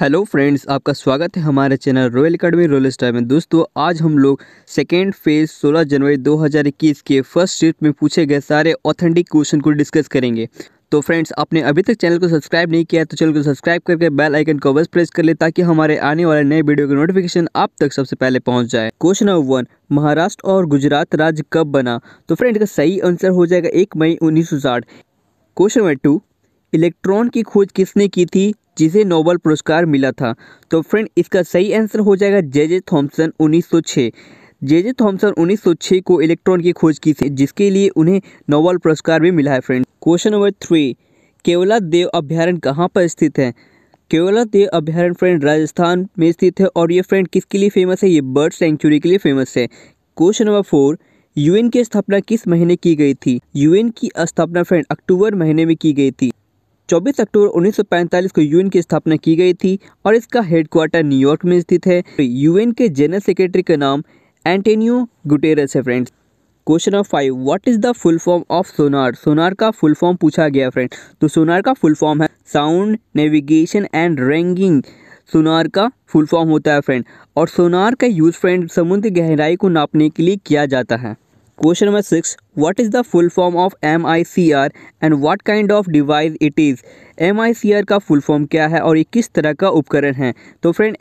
hello friends आपका स्वागत है हमारे channel royal academy royal star में दोस्तों आज हम लोग सेकेंड फेज 16 जनवरी 2021 के फर्स्ट शिफ्ट में पूछे गए सारे ऑथेंटिक क्वेश्चन को डिस्कस करेंगे तो फ्रेंड्स आपने अभी तक चैनल को सब्सक्राइब नहीं किया है तो चैनल को सब्सक्राइब करके बेल आइकन को बस प्रेस कर ले ताकि हमारे आने वाले नए वीडियो के नोटिफिकेशन आप तक सबसे पहले पहुंच जाए क्वेश्चन नंबर वन महाराष्ट्र और गुजरात राज्य कब बना तो फ्रेंड का सही आंसर हो जाएगा एक मई उन्नीस क्वेश्चन नंबर टू इलेक्ट्रॉन की खोज किसने की थी जिसे नोबल पुरस्कार मिला था तो फ्रेंड इसका सही आंसर हो जाएगा जे जे थॉम्सन उन्नीस जे जे थॉम्सन 1906 को इलेक्ट्रॉन की खोज की थी जिसके लिए उन्हें नोबल पुरस्कार भी मिला है friend question number three Keoladeo अभ्यारण्य कहाँ पर स्थित है केवला देव अभ्यारण्य फ्रेंड राजस्थान में स्थित है और ये फ्रेंड किसके लिए फेमस है ये बर्ड सेंचुरी के लिए फेमस है क्वेश्चन नंबर फोर यूएन की स्थापना किस महीने की गई थी यूएन की स्थापना फ्रेंड अक्टूबर महीने में की गई थी 24 अक्टूबर 1945 को यूएन की स्थापना की गई थी और इसका हेडक्वार्टर न्यूयॉर्क में स्थित है तो यूएन के जनरल सेक्रेटरी का नाम एंटेनियो गुटेरस है friends question number five what is the full form of SONAR SONAR का फुल फॉर्म पूछा गया फ्रेंड तो सोनार का फुल फॉर्म है sound navigation and ranging SONAR का फुल फॉर्म होता है फ्रेंड और सोनार का यूज़ फ्रेंड समुद्र गहराई को नापने के लिए किया जाता है full form of M I C R and of kind of device it is M I C R का फुल फॉर्म क्या है और ये किस तरह का उपकरण है तो फ्रेंड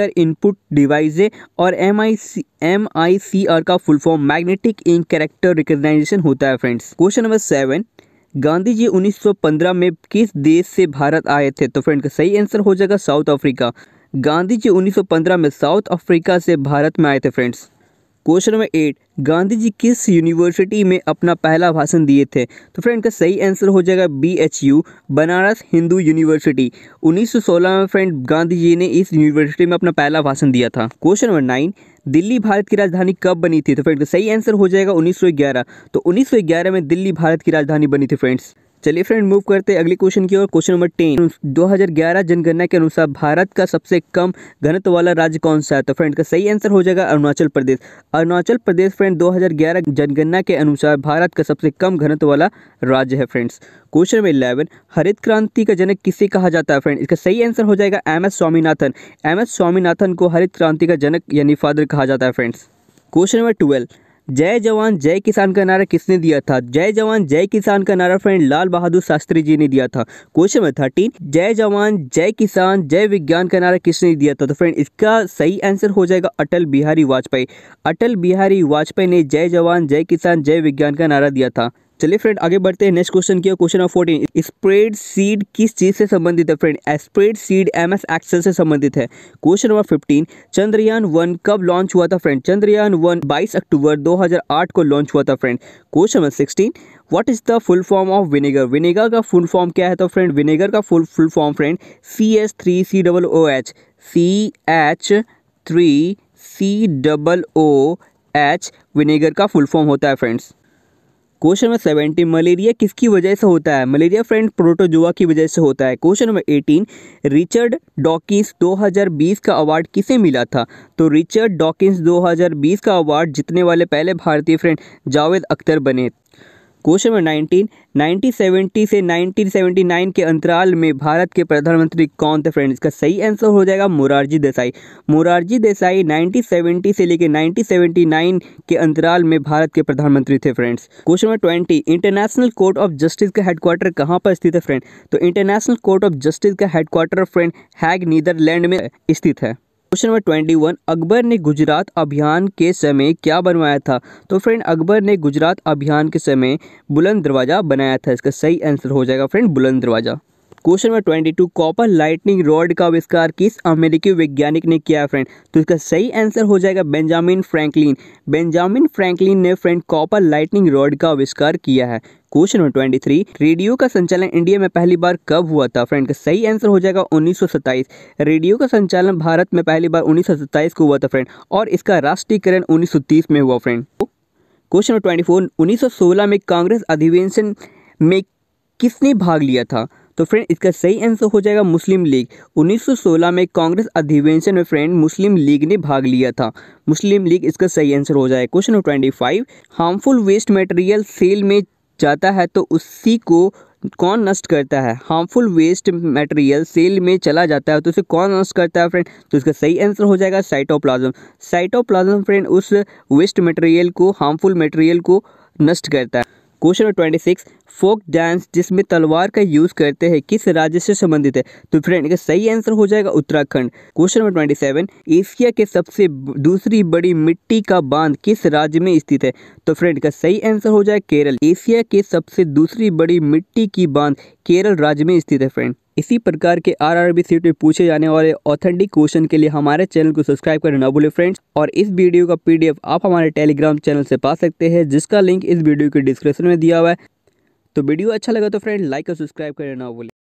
आर इनपुट डिवाइस है और सी आर का full form magnetic ink character recognition होता है friends question number seven Gandhi ji पंद्रह में किस देश से भारत आए थे तो फ्रेंड का सही आंसर हो जाएगा साउथ अफ्रीका गांधी जी पंद्रह में साउथ अफ्रीका से भारत में आए थे friends question number eight Gandhi ji किस यूनिवर्सिटी में अपना पहला भाषण दिए थे तो फ्रेंड इनका सही आंसर हो जाएगा B H U Banaras Hindu university 1916 में फ्रेंड गांधी जी ने इस यूनिवर्सिटी में अपना पहला भाषण दिया था question number nine Delhi Bharat की राजधानी कब बनी थी तो फ्रेंड सही आंसर हो जाएगा उन्नीस तो उन्नीस में दिल्ली भारत की राजधानी बनी थी फ्रेंड्स चलिए फ्रेंड मूव करते हैं अगले क्वेश्चन की ओर क्वेश्चन नंबर टेन 2011 जनगणना के अनुसार भारत का सबसे कम घनत्व वाला राज्य कौन सा है तो फ्रेंड का सही आंसर हो जाएगा अरुणाचल प्रदेश अरुणाचल प्रदेश फ्रेंड 2011 जनगणना के अनुसार भारत का सबसे कम घनत्व वाला राज्य है फ्रेंड्स क्वेश्चन नंबर इलेवन हरित क्रांति का जनक किसे कहा जाता है फ्रेंड इसका सही आंसर हो जाएगा M S Swaminathan M S Swaminathan को हरित क्रांति का जनक यानी फादर कहा जाता है फ्रेंड्स क्वेश्चन नंबर ट्वेल्व जय जवान जय किसान का नारा किसने दिया था जय जवान जय किसान का नारा फ्रेंड लाल बहादुर शास्त्री जी ने दिया था क्वेश्चन नंबर थर्टीन जय जवान जय किसान जय विज्ञान का नारा किसने दिया था तो फ्रेंड इसका सही आंसर हो जाएगा अटल बिहारी वाजपेयी अटल बिहारी वाजपेयी ने जय जवान जय किसान जय विज्ञान का नारा दिया था चलिए फ्रेंड आगे बढ़ते हैं नेक्स्ट क्वेश्चन किया question number fourteen spreadsheet किस चीज़ से संबंधित है friend spreadsheet M S Excel से संबंधित है question number fifteen Chandrayaan one कब लॉन्च हुआ था फ्रेंड चंद्रयान वन बाईस अक्टूबर आठ को लॉन्च हुआ था friend question number sixteen what is the full form of vinegar vinegar का फुल फॉर्म क्या है तो फ्रेंड विनेगर का full full form friend C H three C double O H C H three C double O H vinegar का full form होता है friends question number seventy malaria किसकी वजह से होता है मलेरिया फ्रेंड प्रोटोजोआ की वजह से होता है question number eighteen Richard Dawkins 2020 का अवार्ड किसे मिला था तो रिचर्ड डॉकिंस 2020 का अवार्ड जीतने वाले पहले भारतीय फ्रेंड जावेद अख्तर बने question number nineteen nineteen seventy से नाइनटीन सेवेंटी नाइन के अंतराल में भारत के प्रधानमंत्री कौन थे फ्रेंड इसका सही आंसर हो जाएगा मुरारजी देसाई मुरारजी देसाई नाइनटीन सेवेंटी से लेकर नाइनटीन सेवेंटी नाइन के अंतराल में भारत के प्रधानमंत्री थे friends question number twenty international court of justice का हेडक्वार्टर कहाँ पर स्थित है फ्रेंड तो इंटरनेशनल कोर्ट ऑफ जस्टिस का हेडक्वार्टर फ्रेंड हैग नीदरलैंड में स्थित है question number twenty one Akbar ने गुजरात अभियान के समय क्या बनवाया था तो फ्रेंड अकबर ने गुजरात अभियान के समय बुलंद दरवाज़ा बनाया था इसका सही आंसर हो जाएगा friend Buland Darwaza question number twenty two copper lightning rod का आविष्कार किस अमेरिकी वैज्ञानिक ने किया फ्रेंड तो इसका सही आंसर हो जाएगा बेंजामिन फ्रैंकलिन बेंजामिन फ्रैंकलिन ने फ्रेंड कॉपर लाइटनिंग रॉड का आविष्कार किया है question number twenty three radio का संचालन इंडिया में पहली बार कब हुआ था फ्रेंड का सही आंसर हो जाएगा उन्नीस रेडियो का संचालन भारत में पहली बार उन्नीस को हुआ था फ्रेंड और इसका राष्ट्रीयकरण उन्नीस में हुआ friend question number twenty four उन्नीस में कांग्रेस अधिवेशन में किसने भाग लिया था तो फ्रेंड इसका सही आंसर हो जाएगा मुस्लिम लीग 1916 में कांग्रेस अधिवेशन में फ्रेंड मुस्लिम लीग ने भाग लिया था मुस्लिम लीग इसका सही आंसर हो जाएगा question number twenty five harmful waste material cell में जाता है तो उसी को कौन नष्ट करता है हार्मफुल वेस्ट मटेरियल सेल में चला जाता है तो उसे कौन नष्ट करता है फ्रेंड तो इसका सही आंसर हो जाएगा साइटोप्लाज्म साइटोप्लाज्म फ्रेंड उस वेस्ट मटेरियल को हार्मफुल मटेरियल को नष्ट करता है question number twenty six folk dance जिसमें तलवार का यूज करते हैं किस राज्य से संबंधित है तो फ्रेंड इसका सही आंसर हो जाएगा Uttarakhand question number twenty seven Asia के सबसे दूसरी बड़ी मिट्टी का बांध किस राज्य में स्थित है तो फ्रेंड इसका सही आंसर हो जाएगा केरल एशिया के सबसे दूसरी बड़ी मिट्टी की बांध केरल राज्य में स्थित है फ्रेंड इसी प्रकार के आरआरबी सीट में पूछे जाने वाले ऑथेंटिक क्वेश्चन के लिए हमारे चैनल को सब्सक्राइब करें ना बोले फ्रेंड्स और इस वीडियो का पीडीएफ आप हमारे टेलीग्राम चैनल से पा सकते हैं जिसका लिंक इस वीडियो के डिस्क्रिप्शन में दिया हुआ है तो वीडियो अच्छा लगा तो फ्रेंड लाइक और सब्सक्राइब करें ना बोले